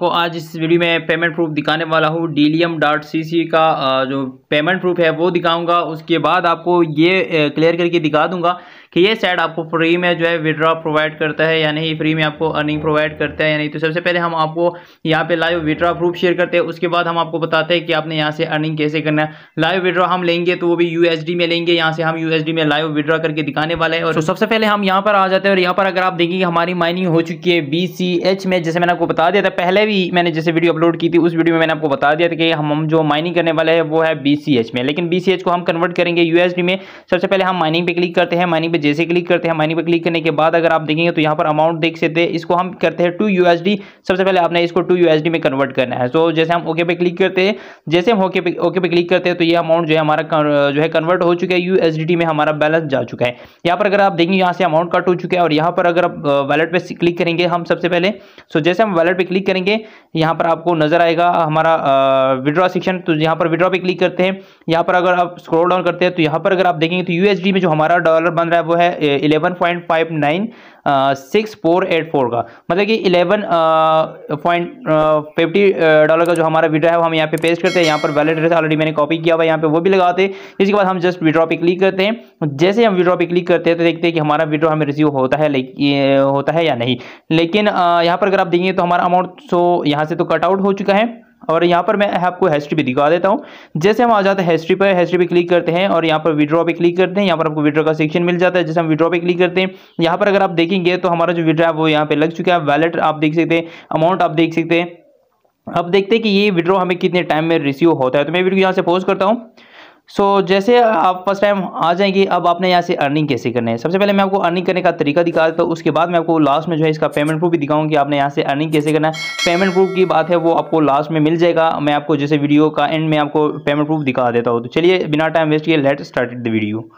तो आज इस वीडियो में पेमेंट प्रूफ दिखाने वाला हूँ डीलियम डॉट सी सी का जो पेमेंट प्रूफ है वो दिखाऊंगा उसके बाद आपको ये क्लियर करके दिखा दूंगा कि ये सेट आपको फ्री में जो है विड्रॉ प्रोवाइड करता है यानी नहीं फ्री में आपको अर्निंग प्रोवाइड करता है यानी तो सबसे पहले हम आपको यहाँ पे लाइव विड्रॉ प्रूफ शेयर करते हैं उसके बाद हम आपको बताते हैं कि आपने यहाँ से अर्निंग कैसे करना है लाइव विड्रॉ हम लेंगे तो वो भी यूएसडी में लेंगे यहाँ से हम यूएसडी में लाइव विड्रॉ करके दिखाने वाले हैं और तो सबसे पहले हम यहाँ पर आ जाते हैं और यहाँ पर अगर आप देखेंगे हमारी माइनिंग हो चुकी है बी में जैसे मैंने आपको बता दिया था पहले भी मैंने जैसे वीडियो अपलोड की थी उस वीडियो में मैंने आपको बता दिया था कि हम जो माइनिंग करने वाले हैं वो है बी में लेकिन बी को हम कन्वर्ट करेंगे यूएसडी में सबसे पहले हम माइनिंग पे क्लिक करते हैं माइनिंग पे जैसे क्लिक करते हैं माइनिंग पे क्लिक करने के बाद अगर आप देखेंगे तो यहाँ पर अमाउंट देख सकते हैं इसको हम करते हैं टू यूएसडी सबसे पहले आपने इसको टू यूएसडी में कन्वर्ट करना है तो जैसे हम ओके पे क्लिक करते हैं जैसे हम ओके पे ओके पे क्लिक करते हैं तो ये अमाउंट जो है हमारा जो है कन्वर्ट हो चुका है यूएसडी में हमारा बैलेंस जा चुका है यहाँ पर अगर आप देखेंगे यहाँ से अमाउंट कट हो चुका है और यहाँ पर अगर आप वैलेट पर क्लिक करेंगे हम सबसे पहले सो जैसे हम वैलेट पर क्लिक करेंगे यहाँ पर आपको नजर आएगा हमारा विड्रॉ सेक्शन तो यहाँ पर विड्रॉ पर क्लिक करते हैं यहाँ पर अगर आप स्क्रोल डाउन करते हैं तो यहाँ पर अगर आप देखेंगे तो यूएसडी में जो हमारा डॉलर बन रहा है वो है eleven point five nine six four eight four का मतलब कि इलेवन पॉइंट फिफ्टी डॉलर का जो हमारा विड्रा है वो हम यहाँ पे पेस्ट करते हैं यहाँ पर वैलेट एड्रेस ऑलरेडी मैंने कॉपी किया हुआ यहाँ पे वो भी लगाते हैं इसके बाद हम जस्ट विड्रॉ पे क्लिक करते हैं जैसे हम विड्रॉ पे क्लिक करते हैं तो देखते हैं कि हमारा विड्रॉ हमें रिसीव होता है होता है या नहीं लेकिन यहाँ पर अगर आप देखेंगे तो हमारा अमाउंट सो यहाँ से तो कट आउट हो चुका है और यहाँ पर मैं आपको हिस्ट्री भी दिखा देता हूँ जैसे हम आ जाते हैं हिस्ट्री पर हिस्ट्री पर क्लिक करते हैं और यहाँ पर विड्रॉ पे क्लिक करते हैं यहाँ पर आपको विड्रॉ का सेक्शन मिल जाता है जैसे हम विड्रॉ पे क्लिक करते हैं यहाँ पर अगर आप देखेंगे तो हमारा जो विड्रॉ है वो यहाँ पे लग चुका है वैलेट आप देख सकते हैं अमाउंट आप देख सकते हैं अब देखते हैं कि ये विड्रॉ हमें कितने टाइम में रिसीव होता है तो मैं वीडियो यहाँ से पोस्ट करता हूँ सो so, जैसे आप फर्स्ट टाइम आ जाएंगे अब आपने यहाँ से अर्निंग कैसे करना है सबसे पहले मैं आपको अर्निंग करने का तरीका दिखा देता तो हूँ उसके बाद मैं आपको लास्ट में जो है इसका पेमेंट प्रूफ भी कि आपने यहाँ से अर्निंग कैसे करना है पेमेंट प्रूफ की बात है वो आपको लास्ट में मिल जाएगा मैं आपको जैसे वीडियो का एंड में आपको पेमेंट प्रूफ दिखा देता हूँ तो चलिए बिना टाइम वेस्ट किए लेट स्टार्ट द वीडियो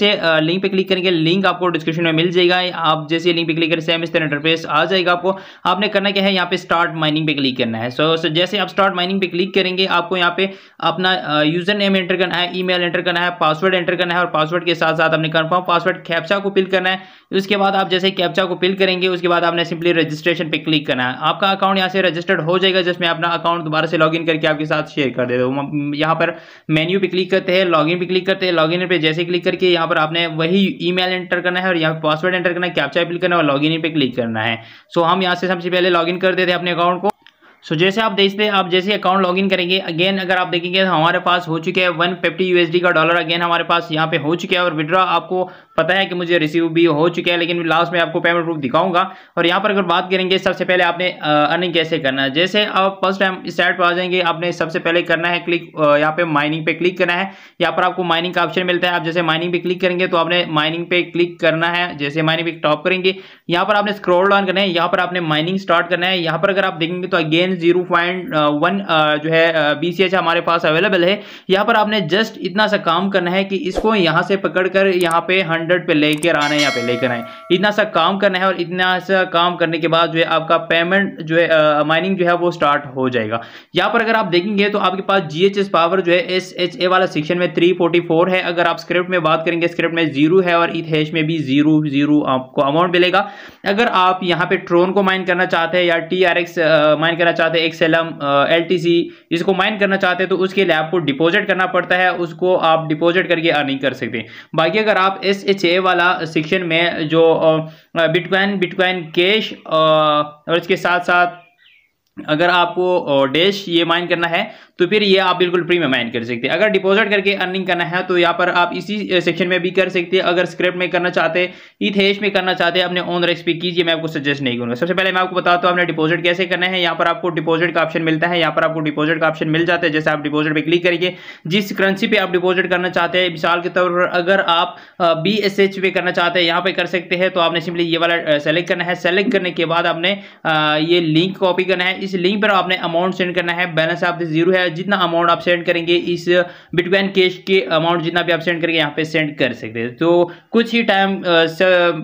जैसे लिंक पे क्लिक करेंगे लिंक आपको डिस्क्रिप्शन में मिल जाएगा आप जैसे लिंक पे क्लिक करें सेम इस तरह इंटरफेस आ जाएगा आपको आपने करना क्या है यहाँ पे स्टार्ट माइनिंग पे क्लिक करना है सो so, so, जैसे आप स्टार्ट माइनिंग पे क्लिक करेंगे आपको यहाँ पे अपना यूजर नेम एंटर करना है ईमेल एंटर करना है पासवर्ड एंटर करना है और पासवर्ड के साथ साथ आपने कन्फर्म पासवर्ड कैप्चा को फिल करना है उसके बाद आप जैसे कैप्चा को फिल करेंगे उसके बाद आपने सिंपली रजिस्ट्रेशन पे क्लिक करना है आपका अकाउंट यहाँ से रजिस्टर्ड हो जाएगा जिसमें अपना अकाउंट दोबारा से लॉगिन करके आपके साथ शेयर कर दे दो यहाँ पर मेन्यू पे क्लिक करते हैं लॉगिन पे क्लिक करते हैं लॉगिन पे जैसे क्लिक करके यहाँ यहाँ पर आपने वही ईमेल एंटर करना है और यहाँ पर पासवर्ड एंटर करना है कैप्चा अपील करना है और लॉगिन पे क्लिक करना है सो हम यहाँ से सबसे पहले लॉगिन कर देते हैं अपने अकाउंट को सो so, जैसे आप देखते आप जैसे अकाउंट लॉगिन करेंगे अगेन अगर आप देखेंगे तो हमारे पास हो चुके हैं वन फिफ्टी यूएसडी का डॉलर अगेन हमारे पास यहाँ पे हो चुका है और विड्रॉ आपको पता है कि मुझे रिसीव भी हो चुका है लेकिन लास्ट में आपको पेमेंट प्रूफ दिखाऊंगा और यहाँ पर अगर बात करेंगे सबसे पहले आपने अर्निंग कैसे करना है जैसे आप फर्स्ट टाइम स्टार्ट पर आ जाएंगे आपने सबसे पहले करना है क्लिक यहाँ पे माइनिंग पे क्लिक करना है यहाँ पर आपको माइनिंग का ऑप्शन मिलता है आप जैसे माइनिंग पे क्लिक करेंगे तो आपने माइनिंग पे क्लिक करना है जैसे माइनिंग पे टॉप करेंगे यहाँ पर आपने स्क्रोल ऑन करना है यहाँ पर आपने माइनिंग स्टार्ट करना है यहाँ पर अगर आप देखेंगे तो अगेन जीरो पॉइंट वन जो है बी सी एच हमारे पास अवेलेबल है यहाँ पर आपने जस्ट इतना सा काम करना है कि इसको यहाँ से पकड़ कर यहाँ पे हंड्रेड पे लेकर आना है यहाँ पे लेकर आए इतना सा काम करना है और इतना सा काम करने के बाद जो है आपका पेमेंट जो है माइनिंग जो है वो स्टार्ट हो जाएगा यहाँ पर अगर आप देखेंगे तो आपके पास जी एच एस पावर जो है एस एच ए वाला सेक्शन में थ्री फोर्टी फोर है अगर आप स्क्रिप्ट में बात करेंगे स्क्रिप्ट में जीरो है और इथ हैश में भी जीरो जीरो आपको अमाउंट मिलेगा अगर आप यहाँ पे ट्रोन को माइन करना चाहते हैं या टी आर एक्स माइन करना चाहते हैं एक्सेलम एल इसको माइन करना चाहते हैं तो उसके लिए आपको डिपॉजिट करना पड़ता है उसको आप डिपॉजिट करके अर्निंग कर सकते हैं बाकी अगर आप एस एच ए वाला सेक्शन में जो बिटकॉइन बिटकॉइन कैश और इसके साथ साथ अगर आपको डैश ये माइन करना है तो फिर ये आप बिल्कुल फ्री में माइन कर सकते हैं अगर डिपॉजिट करके अर्निंग करना है तो यहाँ पर आप इसी सेक्शन में भी कर सकते हैं अगर स्क्रिप्ट में करना चाहते हैं ईथेश में करना चाहते हैं अपने ओन रेक्स पे कीजिए मैं आपको सजेस्ट नहीं करूँगा सबसे पहले मैं आपको बताता हूँ आपने डिपॉजिट कैसे करना है यहाँ पर आपको डिपॉजिट का ऑप्शन मिलता है यहाँ पर आपको डिपॉजिट का ऑप्शन मिल जाता है जैसे आप डिपॉजिट पर क्लिक करिए जिस करेंसी पर आप डिपॉजिट करना चाहते हैं मिसाल के तौर पर अगर आप बी एस एच पे करना चाहते हैं यहाँ पर कर सकते हैं तो आपने सिंपली ये वाला सेलेक्ट करना है सेलेक्ट करने के बाद आपने ये लिंक कॉपी करना है इस लिंक पर आपने अमाउंट सेंड करना है बैलेंस आप जीरो है जितना अमाउंट आप सेंड करेंगे इस बिटकॉइन कैश के अमाउंट जितना भी आप सेंड करेंगे यहाँ पे सेंड कर सकते हैं तो कुछ ही टाइम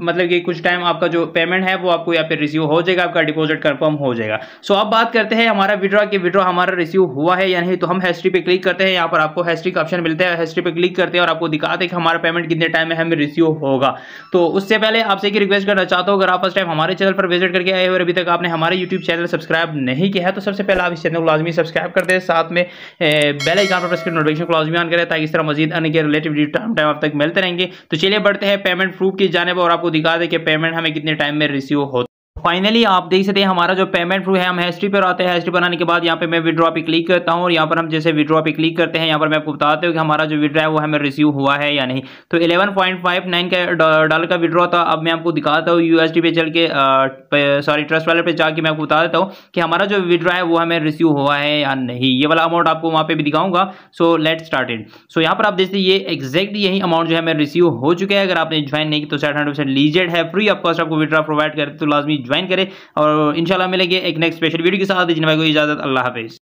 मतलब कि कुछ टाइम आपका जो पेमेंट है वो आपको यहाँ पे रिसीव हो जाएगा आपका डिपोजिट कन्फर्म हो जाएगा सो अब बात करते हैं हमारा विड्रॉ के विड्रॉ हमारा रिसीव हुआ है या नहीं तो हम हैस्ट्री पे क्लिक करते हैं यहाँ पर आपको हैस्ट्री का ऑप्शन मिलता है हैस्ट्री पे क्लिक करते हैं और आपको दिखाते हैं कि हमारा पेमेंट कितने टाइम में हमें रिसीव होगा तो उससे पहले आपसे एक रिक्वेस्ट करना चाहता हूँ अगर आप फर्स्ट टाइम हमारे चैनल पर विजिट करके आए और अभी तक आपने हमारे यूट्यूब चैनल सब्सक्राइब नहीं नहीं किया है तो सबसे पहले आप इस चैनल को लाजमी सब्सक्राइब कर दें साथ में बेल आइकन पर प्रेस कर नोटिफिकेशन को लाजमी ऑन करें ताकि इस तरह मजीद अन्य के रिलेटेड वीडियो टाइम टाइम आप तक मिलते रहेंगे तो चलिए बढ़ते हैं पेमेंट प्रूफ की जानब और आपको दिखा दें कि पेमेंट हमें कितने टाइम में रिसीव हो फाइनली आप देख सकते हैं हमारा जो पेमेंट प्रूफ है हम हिस्ट्री पर आते हैं हिस्ट्री बनाने के बाद यहाँ पे मैं विड्रॉ पे क्लिक करता हूँ और यहाँ पर हम जैसे विड्रॉ पे क्लिक करते हैं यहाँ पर मैं आपको बताते हूँ कि हमारा जो विड्रॉ है वो हमें रिसीव हुआ है या नहीं तो 11.59 का डॉलर का विड्रॉ था अब मैं आपको दिखाता हूँ यू पे चल के सॉरी ट्रस्ट वाले पे जाके मैं आपको बता देता हूँ कि हमारा जो विड्रॉ है वो हमें रिसीव हुआ है या नहीं ये वाला अमाउंट आपको वहाँ पर भी दिखाऊंगा सो लेट स्टार्टेड सो यहाँ पर आप देखते ये एक्जैक्ट यही अमाउंट जो है हमें रिसीव हो चुका है अगर आपने ज्वाइन नहीं किया तो सेट हंड्रेड लीजेड है फ्री ऑफ कॉस्ट आपको विड्रॉ प्रोवाइड करते तो लाजमी ज्वाइन करें और इनशाला मिलेंगे एक नेक्स्ट स्पेशल वीडियो के साथ जिन भाई को इजाज़त अल्लाह हाफिज़